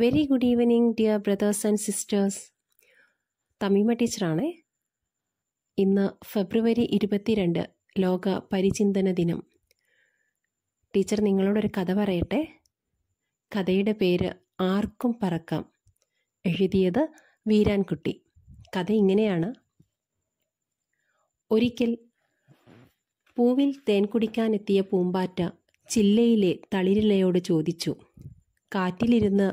very good evening dear brothers and sisters Thameema ടീച്ചറാണേ ഇന്ന് February ഇരുപത്തിരണ്ട് ലോക പരിചിന്തന ദിനം ടീച്ചർ നിങ്ങളോടൊരു കഥ പറയട്ടെ കഥയുടെ പേര് ആർക്കും പറക്കാം എഴുതിയത് വീരാൻകുട്ടി കഥ ഇങ്ങനെയാണ് ഒരിക്കൽ പൂവിൽ തേൻ കുടിക്കാനെത്തിയ പൂമ്പാറ്റ ചില്ലയിലെ തളിരിലയോട് ചോദിച്ചു കാറ്റിലിരുന്ന്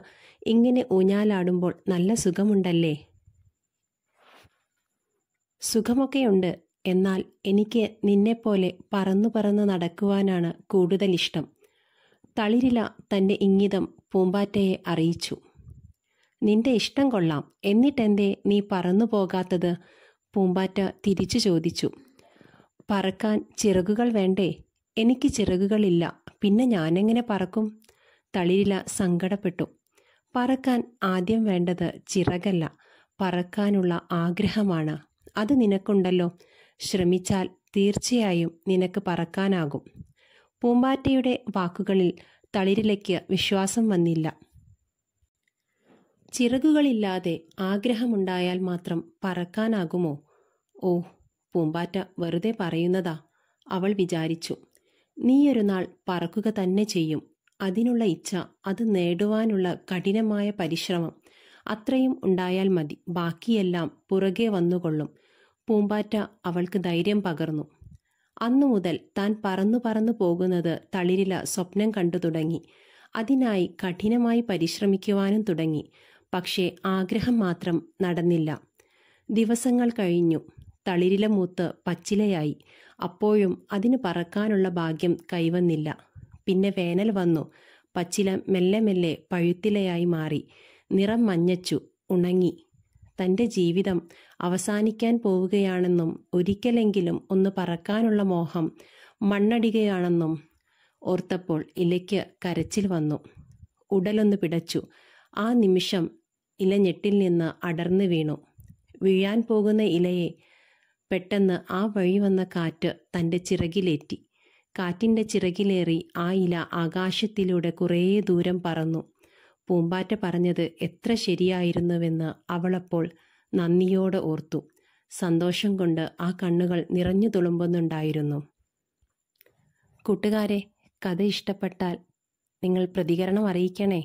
ഇങ്ങനെ ഊഞ്ഞാലാടുമ്പോൾ നല്ല സുഖമുണ്ടല്ലേ സുഖമൊക്കെയുണ്ട് എന്നാൽ എനിക്ക് നിന്നെപ്പോലെ പറന്നു പറന്ന് നടക്കുവാനാണ് കൂടുതൽ ഇഷ്ടം തളിരില തൻ്റെ ഇംഗിതം പൂമ്പാറ്റയെ അറിയിച്ചു നിന്റെ ഇഷ്ടം കൊള്ളാം എന്നിട്ടെന്തേ നീ പറന്നു പോകാത്തത് പൂമ്പാറ്റ തിരിച്ചു ചോദിച്ചു പറക്കാൻ ചിറകുകൾ വേണ്ടേ എനിക്ക് ചിറകുകളില്ല പിന്നെ ഞാനെങ്ങനെ പറക്കും തളിരില സങ്കടപ്പെട്ടു പറക്കാൻ ആദ്യം വേണ്ടത് ചിറകല്ല പറക്കാനുള്ള ആഗ്രഹമാണ് അത് നിനക്കുണ്ടല്ലോ ശ്രമിച്ചാൽ തീർച്ചയായും നിനക്ക് പറക്കാനാകും പൂമ്പാറ്റയുടെ വാക്കുകളിൽ തളിരിലയ്ക്ക് വിശ്വാസം വന്നില്ല ചിറകുകളില്ലാതെ ആഗ്രഹമുണ്ടായാൽ മാത്രം പറക്കാനാകുമോ ഓ പൂമ്പാറ്റ വെറുതെ പറയുന്നതാ അവൾ വിചാരിച്ചു നീയൊരു നാൾ പറക്കുക തന്നെ ചെയ്യും അതിനുള്ള ഇച്ഛ അത് നേടുവാനുള്ള കഠിനമായ പരിശ്രമം അത്രയും ഉണ്ടായാൽ മതി ബാക്കിയെല്ലാം പുറകെ വന്നുകൊള്ളും പൂമ്പാറ്റ അവൾക്ക് ധൈര്യം പകർന്നു അന്നു മുതൽ താൻ പറന്നു പറന്നു പോകുന്നത് തളിരില സ്വപ്നം കണ്ടു തുടങ്ങി അതിനായി കഠിനമായി പരിശ്രമിക്കുവാനും തുടങ്ങി പക്ഷേ ആഗ്രഹം മാത്രം നടന്നില്ല ദിവസങ്ങൾ കഴിഞ്ഞു തളിരില മൂത്ത് പച്ചിലയായി അപ്പോഴും അതിന് പറക്കാനുള്ള ഭാഗ്യം കൈവന്നില്ല പിന്നെ വേനൽ വന്നു പച്ചില മെല്ലെ മെല്ലെ പഴുത്തിലയായി മാറി നിറം മഞ്ഞച്ചു ഉണങ്ങി തൻ്റെ ജീവിതം അവസാനിക്കാൻ പോവുകയാണെന്നും ഒരിക്കലെങ്കിലും ഒന്ന് പറക്കാനുള്ള മോഹം മണ്ണടികയാണെന്നും ഓർത്തപ്പോൾ ഇലയ്ക്ക് കരച്ചിൽ വന്നു ഉടലൊന്ന് പിടച്ചു ആ നിമിഷം ഇല ഞെട്ടിൽ നിന്ന് അടർന്നു വീണു വീഴാൻ പോകുന്ന ഇലയെ പെട്ടെന്ന് ആ വഴി വന്ന കാറ്റ് തൻ്റെ ചിറകിലേറ്റി കാറ്റിൻ്റെ ചിറകിലേറി ആ ഇല ആകാശത്തിലൂടെ കുറേ ദൂരം പറന്നു പൂമ്പാറ്റ പറഞ്ഞത് എത്ര ശരിയായിരുന്നുവെന്ന് അവളപ്പോൾ നന്ദിയോടെ ഓർത്തു സന്തോഷം കൊണ്ട് ആ കണ്ണുകൾ നിറഞ്ഞു തുളുമ്പുന്നുണ്ടായിരുന്നു കൂട്ടുകാരെ കഥ ഇഷ്ടപ്പെട്ടാൽ നിങ്ങൾ പ്രതികരണം അറിയിക്കണേ